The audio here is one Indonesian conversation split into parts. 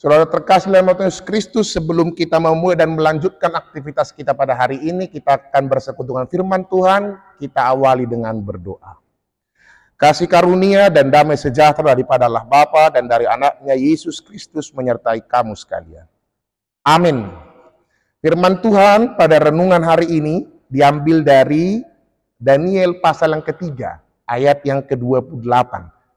Saudara terkasih dalam Yesus Kristus, sebelum kita memulai dan melanjutkan aktivitas kita pada hari ini, kita akan bersekutu dengan firman Tuhan, kita awali dengan berdoa. Kasih karunia dan damai sejahtera daripada Allah Bapa dan dari anaknya Yesus Kristus menyertai kamu sekalian. Amin. Firman Tuhan pada renungan hari ini diambil dari Daniel pasal yang ketiga, ayat yang ke-28.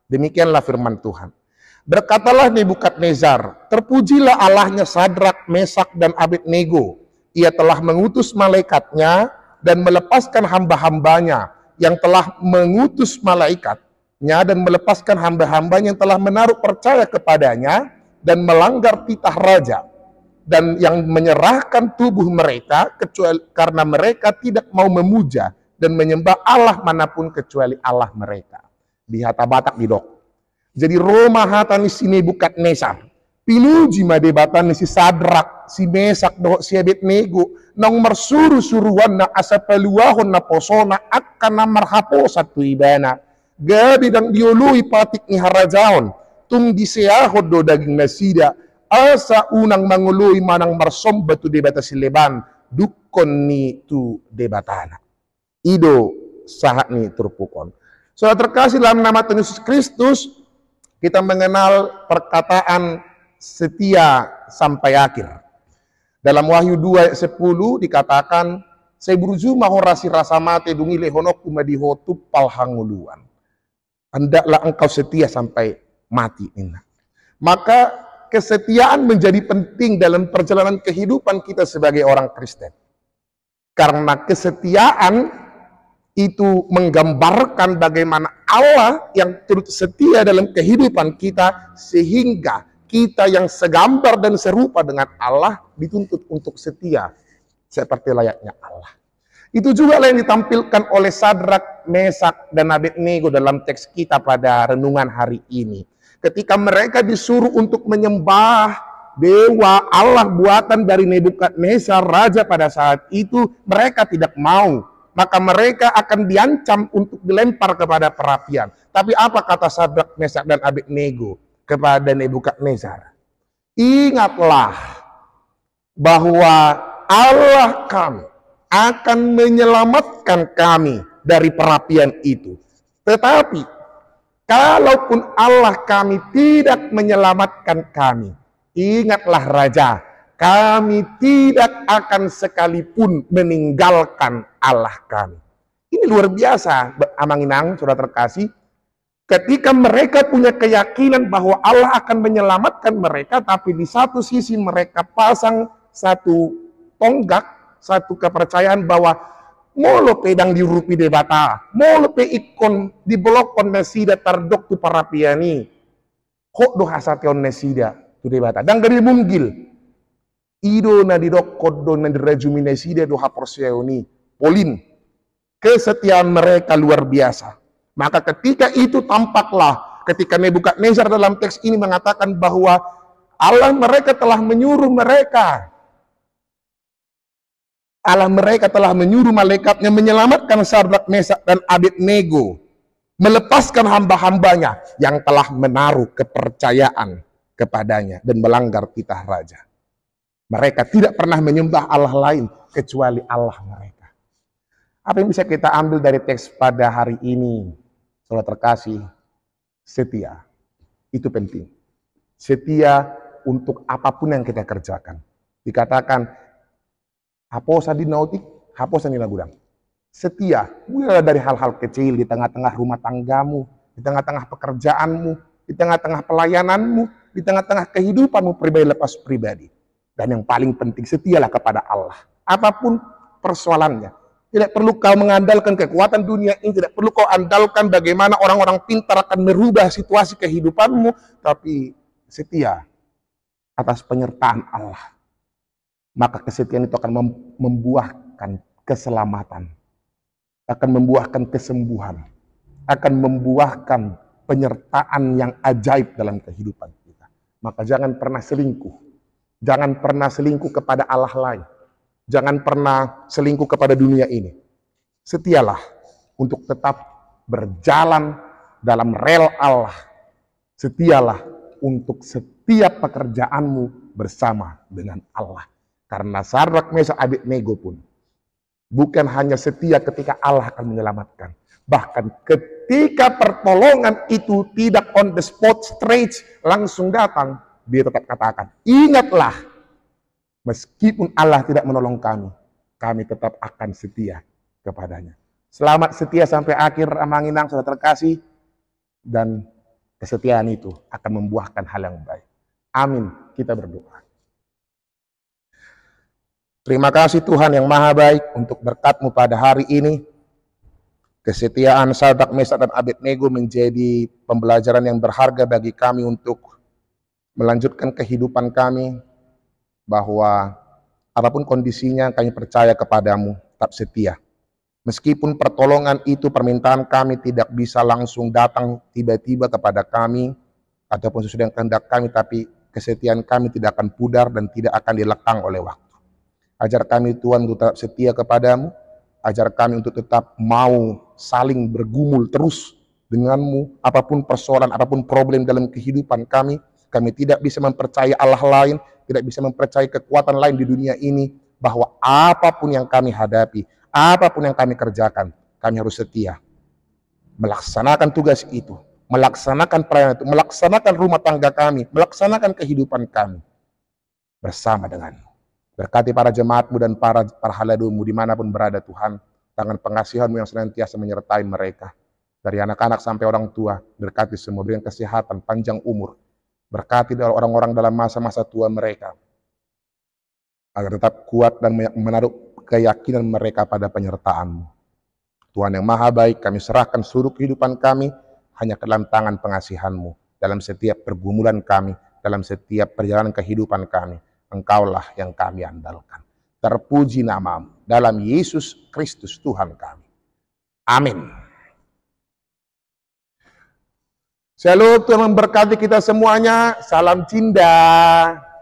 Demikianlah firman Tuhan. Berkatalah Nebukadnezar, terpujilah Allahnya Sadrak, Mesak, dan Abednego. Ia telah mengutus malaikatnya dan melepaskan hamba-hambanya yang telah mengutus malaikatnya dan melepaskan hamba-hambanya yang telah menaruh percaya kepadanya dan melanggar titah raja dan yang menyerahkan tubuh mereka kecuali karena mereka tidak mau memuja dan menyembah Allah manapun kecuali Allah mereka. Di Batak di Dok. Jadi Roma hatani sini bukan Nesar. Pinuji madebatan si Sadrak, si Mesak, doh si Abednego, nang mersuru suruan na peluahon, na posona at kana marhaposat ibana. Gabi dang diului patik ni rajaon, tung diseyahod do daging nasida, asa unang manguluy manang marsom batu debata si Leban, dukon ni tu debatana. Ido sahat ni terpukon. Soal terkasih dalam nama Tuhan Yesus Kristus, kita mengenal perkataan setia sampai akhir. Dalam Wahyu 2:10 dikatakan, "Saya "Sebruju mahorasi rasa mate dungi lehonoku kumadihotu palhanguluan." Hendaklah engkau setia sampai mati. Maka kesetiaan menjadi penting dalam perjalanan kehidupan kita sebagai orang Kristen. Karena kesetiaan itu menggambarkan bagaimana Allah yang turut setia dalam kehidupan kita sehingga kita yang segambar dan serupa dengan Allah dituntut untuk setia seperti layaknya Allah. Itu juga yang ditampilkan oleh Sadrak, Mesak, dan Abednego dalam teks kita pada renungan hari ini. Ketika mereka disuruh untuk menyembah dewa Allah buatan dari Nebukadnezar raja pada saat itu, mereka tidak mau maka mereka akan diancam untuk dilempar kepada perapian. Tapi apa kata Sadrak, Mesak, dan Abednego kepada Nebukadnezar? Ingatlah bahwa Allah kami akan menyelamatkan kami dari perapian itu. Tetapi, kalaupun Allah kami tidak menyelamatkan kami, ingatlah Raja, kami tidak akan sekalipun meninggalkan Allah kami. Ini luar biasa, Amanginang, saudara terkasih. Ketika mereka punya keyakinan bahwa Allah akan menyelamatkan mereka, tapi di satu sisi mereka pasang satu tonggak, satu kepercayaan bahwa molo pedang di rupi debata, molo pe ikon di blok nesida tardok tu parapiani, kok doha sation nesida tu debata, dan gari mungil ido na didokkoddo na de do haporsioni polin kesetiaan mereka luar biasa maka ketika itu tampaklah ketika Nebukadnezar dalam teks ini mengatakan bahwa Allah mereka telah menyuruh mereka Allah mereka telah menyuruh malaikatnya menyelamatkan Sardak Mesak dan Abednego melepaskan hamba-hambanya yang telah menaruh kepercayaan kepadanya dan melanggar titah raja. Mereka tidak pernah menyembah Allah lain kecuali Allah mereka. Apa yang bisa kita ambil dari teks pada hari ini? Saudara terkasih, setia. Itu penting. Setia untuk apapun yang kita kerjakan. Dikatakan, haposa di nautik, haposa di gudang. Setia, mulai dari hal-hal kecil di tengah-tengah rumah tanggamu, di tengah-tengah pekerjaanmu, di tengah-tengah pelayananmu, di tengah-tengah kehidupanmu pribadi lepas pribadi. Dan yang paling penting, setialah kepada Allah. Apapun persoalannya. Tidak perlu kau mengandalkan kekuatan dunia ini, tidak perlu kau andalkan bagaimana orang-orang pintar akan merubah situasi kehidupanmu, tapi setia atas penyertaan Allah. Maka kesetiaan itu akan membuahkan keselamatan, akan membuahkan kesembuhan, akan membuahkan penyertaan yang ajaib dalam kehidupan kita. Maka jangan pernah selingkuh Jangan pernah selingkuh kepada Allah lain. Jangan pernah selingkuh kepada dunia ini. Setialah untuk tetap berjalan dalam rel Allah. Setialah untuk setiap pekerjaanmu bersama dengan Allah. Karena Sarak Mesa Abed Nego pun bukan hanya setia ketika Allah akan menyelamatkan. Bahkan ketika pertolongan itu tidak on the spot straight langsung datang, dia tetap katakan, ingatlah, meskipun Allah tidak menolong kami, kami tetap akan setia kepadanya. Selamat setia sampai akhir amanginang, saudara terkasih. Dan kesetiaan itu akan membuahkan hal yang baik. Amin. Kita berdoa. Terima kasih Tuhan yang maha baik untuk berkatmu pada hari ini. Kesetiaan Sadak, Mesak, dan Abednego menjadi pembelajaran yang berharga bagi kami untuk melanjutkan kehidupan kami bahwa apapun kondisinya kami percaya kepadamu tetap setia. Meskipun pertolongan itu permintaan kami tidak bisa langsung datang tiba-tiba kepada kami ataupun sesudah yang kehendak kami tapi kesetiaan kami tidak akan pudar dan tidak akan dilekang oleh waktu. Ajar kami Tuhan untuk tetap setia kepadamu, ajar kami untuk tetap mau saling bergumul terus denganmu apapun persoalan, apapun problem dalam kehidupan kami, kami tidak bisa mempercayai Allah lain, tidak bisa mempercayai kekuatan lain di dunia ini, bahwa apapun yang kami hadapi, apapun yang kami kerjakan, kami harus setia melaksanakan tugas itu, melaksanakan perayaan itu, melaksanakan rumah tangga kami, melaksanakan kehidupan kami bersama dengan Berkati para jemaatmu dan para parhaladumu dimanapun berada Tuhan, tangan pengasihanmu yang senantiasa menyertai mereka. Dari anak-anak sampai orang tua, berkati semua, berikan kesehatan, panjang umur, Berkati orang-orang dalam masa-masa tua mereka. Agar tetap kuat dan menaruh keyakinan mereka pada penyertaanmu. Tuhan yang maha baik, kami serahkan seluruh kehidupan kami hanya ke dalam tangan pengasihanmu. Dalam setiap pergumulan kami, dalam setiap perjalanan kehidupan kami. Engkaulah yang kami andalkan. Terpuji namamu dalam Yesus Kristus Tuhan kami. Amin. Shalom Tuhan memberkati kita semuanya. Salam cinta.